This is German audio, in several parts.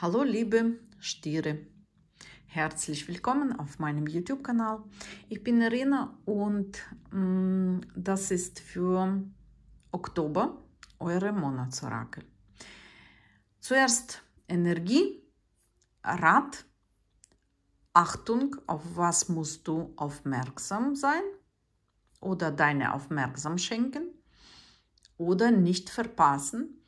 Hallo liebe Stiere, herzlich willkommen auf meinem YouTube-Kanal. Ich bin Irina und mh, mm, das ist für Oktober eure Monatsorakel. Zuerst Energie, Rat, Achtung, auf was musst du aufmerksam sein oder deine Aufmerksam schenken oder nicht verpassen,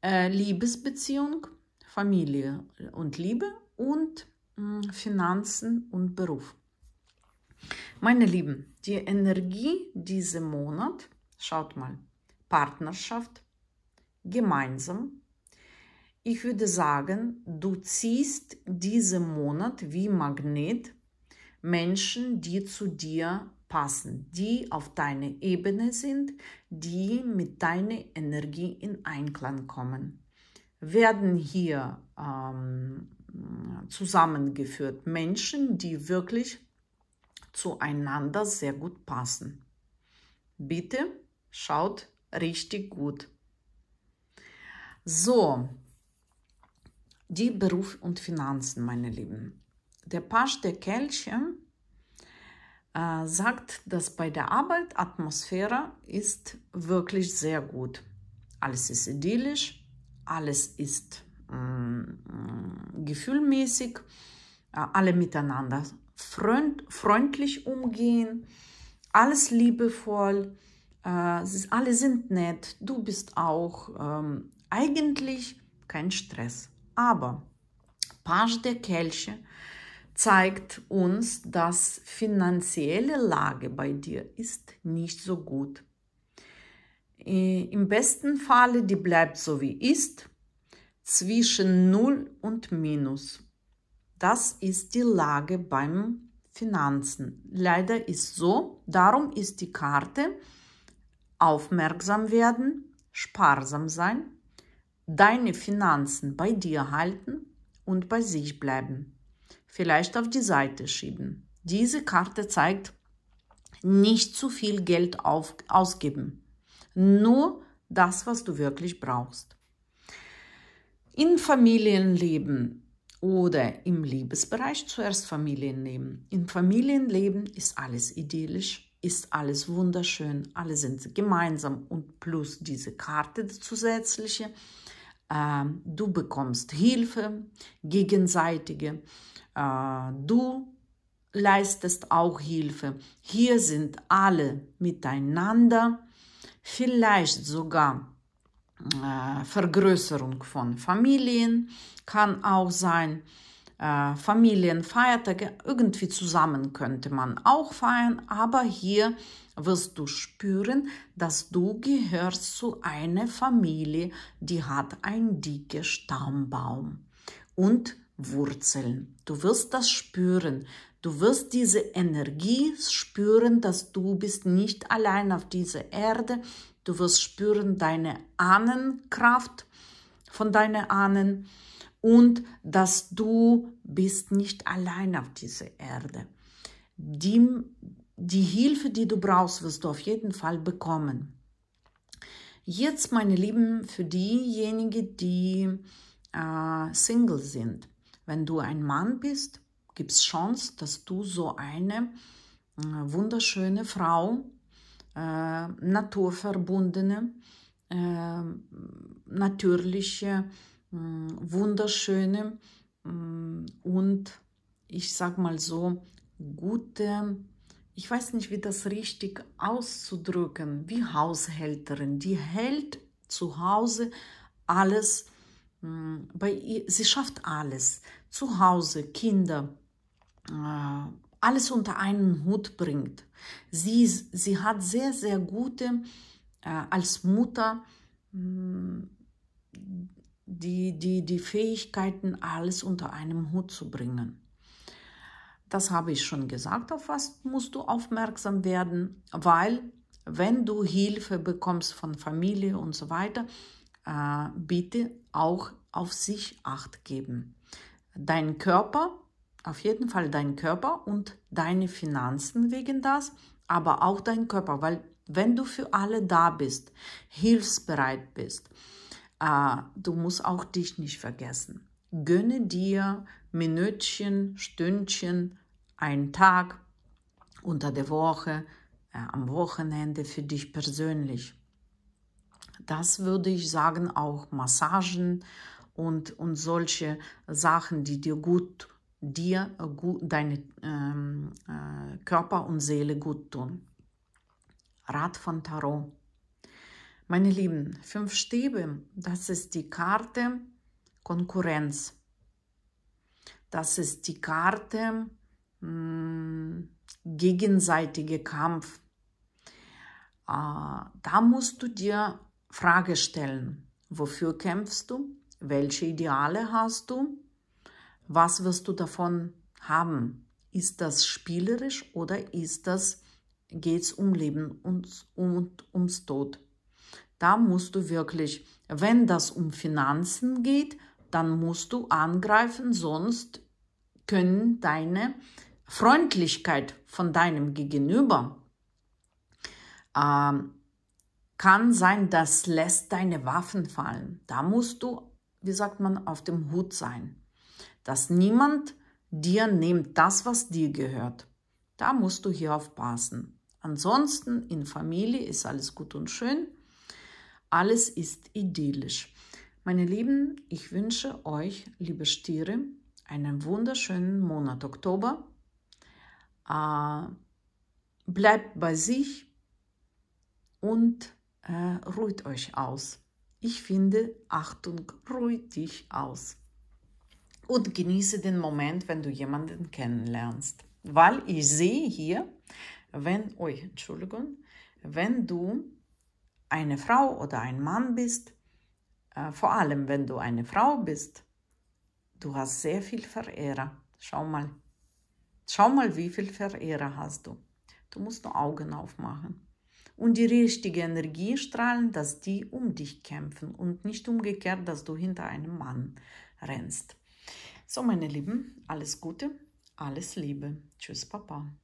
äh, Liebesbeziehung, Familie äh, und Liebe und mm, Finanzen und Beruf. Meine Lieben, die Energie diesen Monat, schaut mal, Partnerschaft, gemeinsam. Ich würde sagen, du ziehst diesen Monat wie Magnet Menschen, die zu dir passen, die auf deine Ebene sind, die mit deiner Energie in Einklang kommen werden hier ähm, zusammengeführt. Menschen, die wirklich zueinander sehr gut passen. Bitte schaut richtig gut. So, die Beruf und Finanzen, meine Lieben. Der Pasch der Kelche äh, sagt, dass bei der Arbeit Atmosphäre ist wirklich sehr gut. Alles ist idyllisch, alles ist mm, mm, äh, gefühlmäßig, alle miteinander freund, freundlich umgehen, alles liebevoll, äh, ist, alle sind nett, du bist auch ähm, eigentlich kein Stress. Aber Page der Kelche zeigt uns, dass finanzielle Lage bei dir ist nicht so gut. Äh, Im besten Falle, die bleibt so wie ist, zwischen 0 und Minus. Das ist die Lage beim Finanzen. Leider ist so, darum ist die Karte aufmerksam werden, sparsam sein, deine Finanzen bei dir halten und bei sich bleiben. Vielleicht auf die Seite schieben. Diese Karte zeigt, nicht zu viel Geld auf, ausgeben. Nur das, was du wirklich brauchst. In Familienleben oder im Liebesbereich zuerst Familienleben. Im Familienleben ist alles idyllisch, ist alles wunderschön, alle sind gemeinsam und plus diese Karte die zusätzliche. Äh, du bekommst Hilfe, gegenseitige. Äh, du leistest auch Hilfe. Hier sind alle miteinander vielleicht sogar äh, Vergrößerung von Familien, kann auch sein, äh, Familienfeiertage, irgendwie zusammen könnte man auch feiern, aber hier wirst du spüren, dass du gehörst zu einer Familie, die hat einen dicken Stammbaum. Und Wurzeln. Du wirst das spüren. Du wirst diese Energie spüren, dass du bist nicht allein auf dieser Erde. Du wirst spüren deine Ahnenkraft von deinen Ahnen und dass du bist nicht allein auf dieser Erde. Die, die Hilfe, die du brauchst, wirst du auf jeden Fall bekommen. Jetzt, meine Lieben, für diejenigen, die äh, Single sind. Wenn du ein Mann bist, gibt es Chance, dass du so eine äh, wunderschöne Frau, äh, naturverbundene, äh, natürliche, äh, wunderschöne äh, und ich sag mal so gute, ich weiß nicht, wie das richtig auszudrücken, wie Haushälterin, die hält zu Hause alles äh, bei ihr, sie schafft alles zu Hause, Kinder, äh, alles unter einen Hut bringt. Sie, sie hat sehr, sehr gute äh, als Mutter hm, die, die, die Fähigkeiten, alles unter einem Hut zu bringen. Das habe ich schon gesagt, auf was musst du aufmerksam werden, weil wenn du Hilfe bekommst von Familie und so weiter, äh, bitte auch auf sich acht geben dein Körper, auf jeden Fall dein Körper und deine Finanzen wegen das, aber auch dein Körper, weil wenn du für alle da bist, hilfsbereit bist, äh, du musst auch dich nicht vergessen. Gönne dir Minütchen, Stündchen, einen Tag unter der Woche, äh, am Wochenende für dich persönlich. Das würde ich sagen, auch Massagen, und, und solche Sachen, die dir gut, dir gut, deine ähm, äh, Körper und Seele gut tun. Rat von Tarot. Meine Lieben, fünf Stäbe, das ist die Karte Konkurrenz. Das ist die Karte mh, hm, gegenseitige Kampf. Äh, da musst du dir Frage stellen, wofür kämpfst du? Welche Ideale hast du? Was wirst du davon haben? Ist das spielerisch oder ist das geht's um Leben und, und ums Tod? Da musst du wirklich, wenn das um Finanzen geht, dann musst du angreifen, sonst können deine Freundlichkeit von deinem Gegenüber ähm, kann sein, das lässt deine Waffen fallen. Da musst du wie sagt man, auf dem Hut sein, dass niemand dir nimmt das, was dir gehört. Da musst du hier aufpassen. Ansonsten in Familie ist alles gut und schön, alles ist idyllisch. Meine Lieben, ich wünsche euch, liebe Stiere, einen wunderschönen Monat Oktober. Äh, bleibt bei sich und äh, ruht euch aus. Ich finde, Achtung, ruh dich aus und genieße den Moment, wenn du jemanden kennenlernst. Weil ich sehe hier, wenn, oi, Entschuldigung, wenn du eine Frau oder ein Mann bist, äh, vor allem wenn du eine Frau bist, du hast sehr viel Verehrer. Schau mal. Schau mal, wie viel Verehrer hast du. Du musst nur Augen aufmachen und die richtige Energie strahlen, dass die um dich kämpfen und nicht umgekehrt, dass du hinter einem Mann rennst. So, meine Lieben, alles Gute, alles Liebe. Tschüss, Papa.